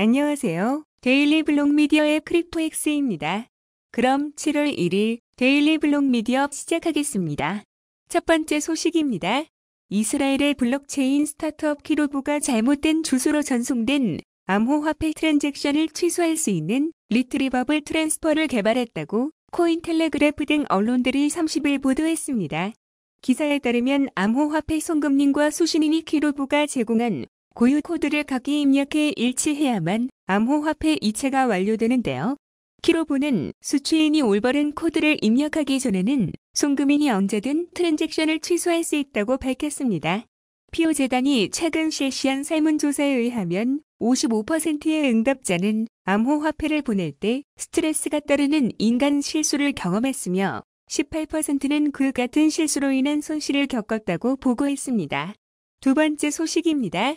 안녕하세요. 데일리 블록 미디어의 크립토엑스입니다. 그럼 7월 1일 데일리 블록 미디어 시작하겠습니다. 첫 번째 소식입니다. 이스라엘의 블록체인 스타트업 키로보가 잘못된 주소로 전송된 암호화폐 트랜잭션을 취소할 수 있는 리트리버블 트랜스퍼를 개발했다고 코인텔레그래프 등 언론들이 30일 보도했습니다. 기사에 따르면 암호화폐 송금님과 수신인이 키로보가 제공한 고유 코드를 각기 입력해 일치해야만 암호화폐 이체가 완료되는데요. 키로보는 수취인이 올바른 코드를 입력하기 전에는 송금인이 언제든 트랜잭션을 취소할 수 있다고 밝혔습니다. 피오재단이 최근 실시한 설문조사에 의하면 55%의 응답자는 암호화폐를 보낼 때 스트레스가 따르는 인간 실수를 경험했으며 18%는 그 같은 실수로 인한 손실을 겪었다고 보고했습니다. 두 번째 소식입니다.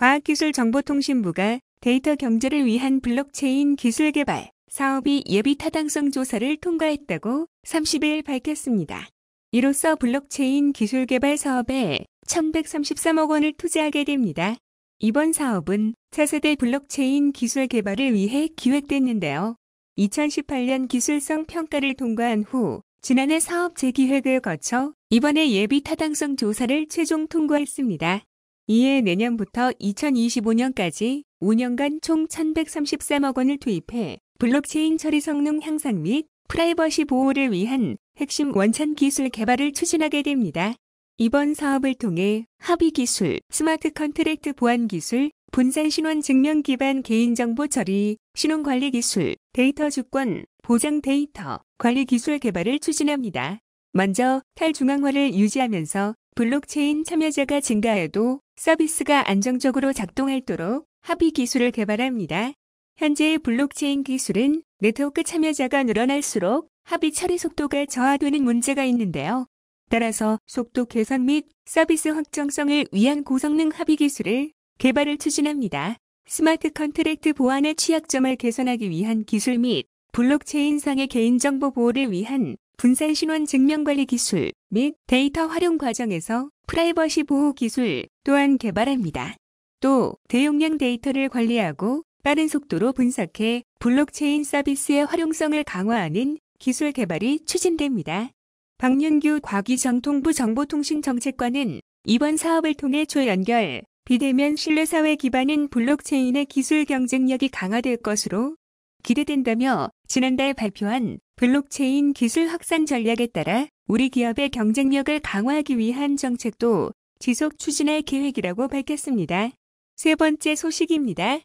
과학기술정보통신부가 데이터 경제를 위한 블록체인 기술 개발 사업이 예비 타당성 조사를 통과했다고 30일 밝혔습니다. 이로써 블록체인 기술 개발 사업에 1,133억 원을 투자하게 됩니다. 이번 사업은 차세대 블록체인 기술 개발을 위해 기획됐는데요. 2018년 기술성 평가를 통과한 후 지난해 사업 재기획을 거쳐 이번에 예비 타당성 조사를 최종 통과했습니다. 이에 내년부터 2025년까지 5년간 총 1,133억 원을 투입해 블록체인 처리 성능 향상 및 프라이버시 보호를 위한 핵심 원천 기술 개발을 추진하게 됩니다. 이번 사업을 통해 합의 기술, 스마트 컨트랙트 보안 기술, 분산 신원 증명 기반 개인정보 처리, 신원 관리 기술, 데이터 주권, 보장 데이터, 관리 기술 개발을 추진합니다. 먼저 탈중앙화를 유지하면서 블록체인 참여자가 증가해도 서비스가 안정적으로 작동할도록 합의 기술을 개발합니다. 현재의 블록체인 기술은 네트워크 참여자가 늘어날수록 합의 처리 속도가 저하되는 문제가 있는데요. 따라서 속도 개선 및 서비스 확정성을 위한 고성능 합의 기술을 개발을 추진합니다. 스마트 컨트랙트 보안의 취약점을 개선하기 위한 기술 및 블록체인상의 개인정보 보호를 위한 분산 신원 증명관리 기술 및 데이터 활용 과정에서 프라이버시 보호 기술 또한 개발합니다. 또 대용량 데이터를 관리하고 빠른 속도로 분석해 블록체인 서비스의 활용성을 강화하는 기술 개발이 추진됩니다. 박윤규 과기정통부 정보통신정책관은 이번 사업을 통해 초연결, 비대면 신뢰사회 기반인 블록체인의 기술 경쟁력이 강화될 것으로 기대된다며 지난달 발표한 블록체인 기술 확산 전략에 따라 우리 기업의 경쟁력을 강화하기 위한 정책도 지속 추진할 계획이라고 밝혔습니다. 세 번째 소식입니다.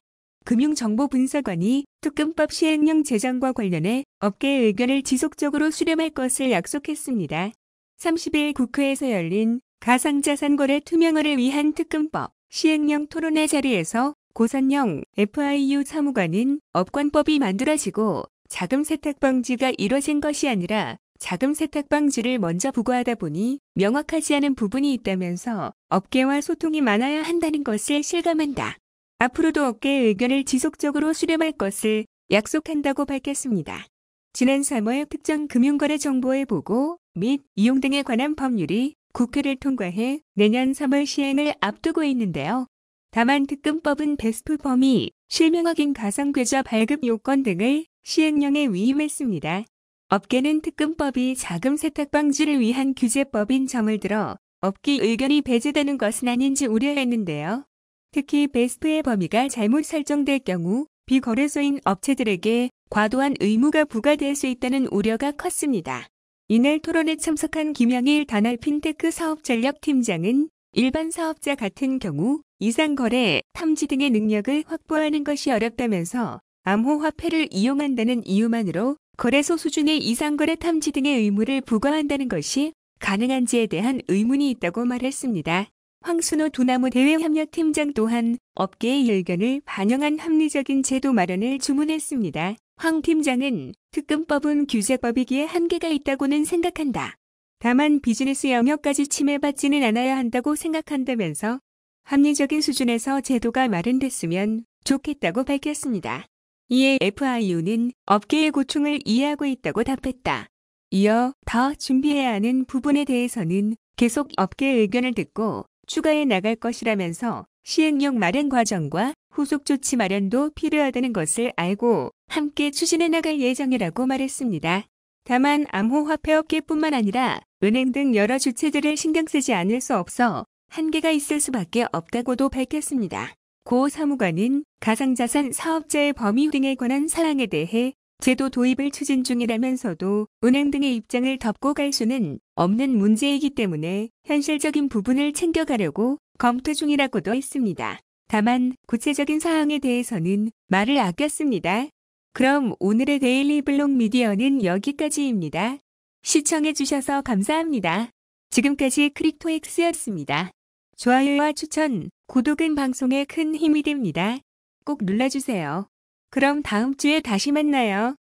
금융정보분석원이 특금법 시행령 제정과 관련해 업계의 의견을 지속적으로 수렴할 것을 약속했습니다. 30일 국회에서 열린 가상자산거래 투명화를 위한 특금법 시행령 토론회 자리에서 고산영 FIU 사무관은 업관법이 만들어지고 자금 세탁 방지가 이뤄진 것이 아니라 자금 세탁 방지를 먼저 부과하다 보니 명확하지 않은 부분이 있다면서 업계와 소통이 많아야 한다는 것을 실감한다. 앞으로도 업계의 의견을 지속적으로 수렴할 것을 약속한다고 밝혔습니다. 지난 3월 특정 금융거래 정보의 보고 및 이용 등에 관한 법률이 국회를 통과해 내년 3월 시행을 앞두고 있는데요. 다만 특검법은 베스트 범위, 실명 확인 가상 계좌 발급 요건 등을 시행령에 위임했습니다. 업계는 특검법이 자금 세탁 방지를 위한 규제법인 점을 들어 업계 의견이 배제되는 것은 아닌지 우려했는데요. 특히 베스트의 범위가 잘못 설정될 경우 비거래소인 업체들에게 과도한 의무가 부과될 수 있다는 우려가 컸습니다. 이날 토론에 참석한 김영일 단알 핀테크 사업전략팀장은 일반 사업자 같은 경우 이상거래, 탐지 등의 능력을 확보하는 것이 어렵다면서 암호화폐를 이용한다는 이유만으로 거래소 수준의 이상거래 탐지 등의 의무를 부과한다는 것이 가능한지에 대한 의문이 있다고 말했습니다. 황순호 두나무 대외협력팀장 또한 업계의 의견을 반영한 합리적인 제도 마련을 주문했습니다. 황 팀장은 특검법은 규제법이기에 한계가 있다고는 생각한다. 다만 비즈니스 영역까지 침해받지는 않아야 한다고 생각한다면서 합리적인 수준에서 제도가 마련됐으면 좋겠다고 밝혔습니다. 이에 FIU는 업계의 고충을 이해하고 있다고 답했다. 이어 더 준비해야 하는 부분에 대해서는 계속 업계의 의견을 듣고 추가해 나갈 것이라면서 시행령 마련 과정과 후속 조치 마련도 필요하다는 것을 알고 함께 추진해 나갈 예정이라고 말했습니다. 다만 암호화폐업계뿐만 아니라 은행 등 여러 주체들을 신경 쓰지 않을 수 없어 한계가 있을 수밖에 없다고도 밝혔습니다. 고 사무관은 가상자산 사업자의 범위 등에 관한 사항에 대해 제도 도입을 추진 중이라면서도 은행 등의 입장을 덮고 갈 수는 없는 문제이기 때문에 현실적인 부분을 챙겨가려고 검토 중이라고도 했습니다. 다만 구체적인 사항에 대해서는 말을 아꼈습니다. 그럼 오늘의 데일리 블록 미디어는 여기까지입니다. 시청해주셔서 감사합니다. 지금까지 크립토엑스였습니다. 좋아요와 추천, 구독은 방송에 큰 힘이 됩니다. 꼭 눌러주세요. 그럼 다음 주에 다시 만나요.